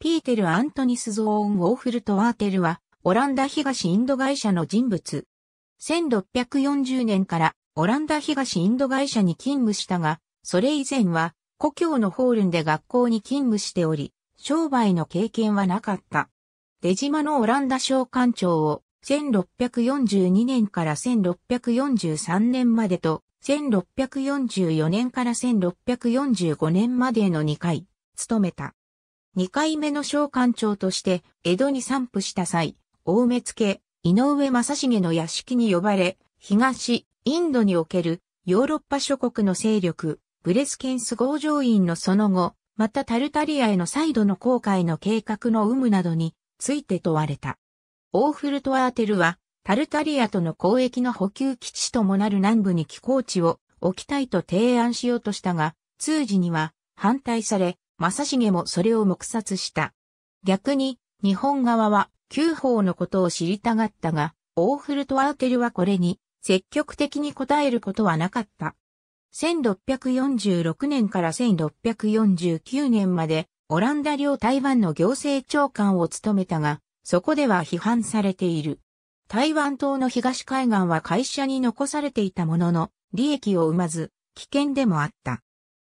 ピーテル・アントニス・ゾーン・ウォーフルト・ワーテルは、オランダ東インド会社の人物。1640年からオランダ東インド会社に勤務したが、それ以前は故郷のホールンで学校に勤務しており、商売の経験はなかった。出島のオランダ商館長を1642年から1643年までと、1644年から1645年までの2回、務めた。2回目の召喚長として江戸に散布した際、大目付、井上正成の屋敷に呼ばれ、東、インドにおけるヨーロッパ諸国の勢力、ブレスケンス合上院のその後、またタルタリアへの再度の航海の計画の有無などについて問われた。オーフルトアーテルは、タルタリアとの交易の補給基地ともなる南部に寄港地を置きたいと提案しようとしたが、通時には反対され、正重もそれを黙殺した。逆に、日本側は、旧法のことを知りたがったが、オーフルト・アーテルはこれに、積極的に答えることはなかった。1646年から1649年まで、オランダ領台湾の行政長官を務めたが、そこでは批判されている。台湾島の東海岸は会社に残されていたものの、利益を生まず、危険でもあった。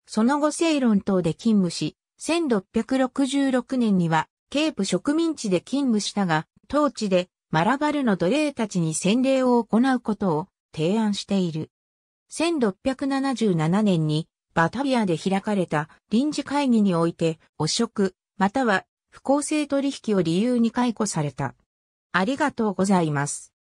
その後正論等で勤務し、1666年には、ケープ植民地で勤務したが、当地でマラバルの奴隷たちに洗礼を行うことを提案している。1677年にバタビアで開かれた臨時会議において汚職または不公正取引を理由に解雇された。ありがとうございます。